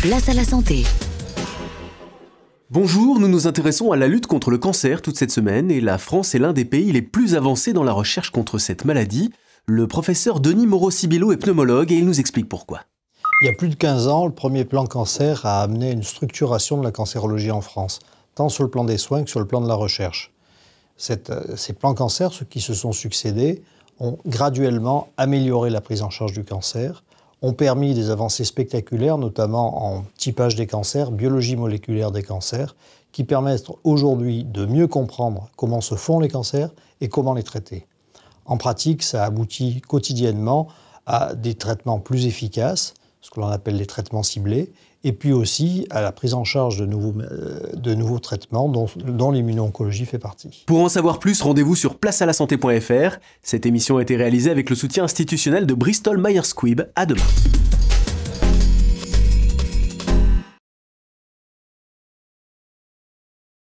Place à la santé. Bonjour, nous nous intéressons à la lutte contre le cancer toute cette semaine et la France est l'un des pays les plus avancés dans la recherche contre cette maladie. Le professeur Denis moreau sibillo est pneumologue et il nous explique pourquoi. Il y a plus de 15 ans, le premier plan cancer a amené à une structuration de la cancérologie en France, tant sur le plan des soins que sur le plan de la recherche. Euh, ces plans cancer, ceux qui se sont succédés, ont graduellement amélioré la prise en charge du cancer, ont permis des avancées spectaculaires, notamment en typage des cancers, biologie moléculaire des cancers, qui permettent aujourd'hui de mieux comprendre comment se font les cancers et comment les traiter. En pratique, ça aboutit quotidiennement à des traitements plus efficaces, ce que l'on appelle les traitements ciblés, et puis aussi à la prise en charge de nouveaux, euh, de nouveaux traitements dont, l'immuno-oncologie fait partie. Pour en savoir plus, rendez-vous sur placealasanté.fr. Cette émission a été réalisée avec le soutien institutionnel de Bristol Myers Squibb. À demain.